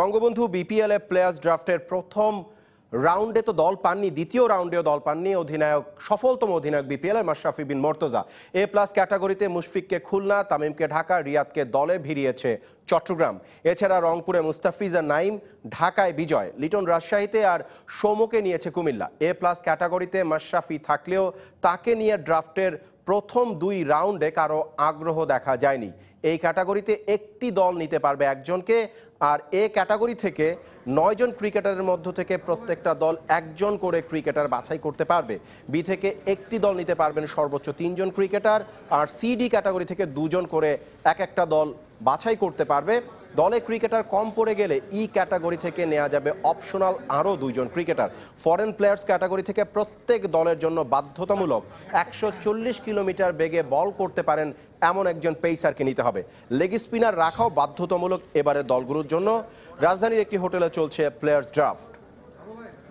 বঙ্গবন্ধু এ players ড্রাফটের প্রথম রাউন্ডে তো দল পাননি দ্বিতীয় রাউন্ডেও দল পাননি অধিনায়ক সফলতম অধিনায়ক বিপিএলের মাশরাফি বিন মর্তজা এ প্লাস ক্যাটাগরিতে মুশফিককে খুলনা তামিমকে ঢাকা রিয়াদকে দলে ভিড়িয়েছে চট্টগ্রাম এছাড়া রংপুরে মুস্তাফিজ আর নাইম ঢাকায় বিজয় লিটন রাজশাহীতে আর সৌমকে নিয়েছে কুমিল্লা এ প্লাস ক্যাটাগরিতে মাশরাফি থাকলেও তাকে নিয়ে ড্রাফটের প্রথম দুই রাউন্ডে কারো আগ্রহ দেখা যায়নি এই ক্যাটাগরিতে একটি দল নিতে পারবে একজনকে আর এ ক্যাটাগরি থেকে নয়জন ক্রিকেটারের মধ্য থেকে প্রত্যেকটা দল একজন করে ক্রিকেটার বাছাই করতে পারবে বি থেকে একটি দল নিতে পারবেন সর্বোচ্চ তিনজন ক্রিকেটার আর সিডি ক্যাটাগরি থেকে দুজন করে এক একটা দল বাছাই করতে পারবে দলে ক্রিকেটার কম পড়ে গেলে ই ক্যাটাগরি থেকে নেওয়া যাবে অপশনাল আরও দুইজন ক্রিকেটার ফরেন প্লেয়ার্স ক্যাটাগরি থেকে প্রত্যেক দলের জন্য বাধ্যতামূলক একশো কিলোমিটার বেগে বল করতে পারেন এমন একজন পেইসারকে নিতে হবে লেগ স্পিনার রাখাও বাধ্যতামূলক এবারে দলগুলোর জন্য রাজধানীর একটি হোটেলে চলছে প্লেয়ার্স ড্রাফট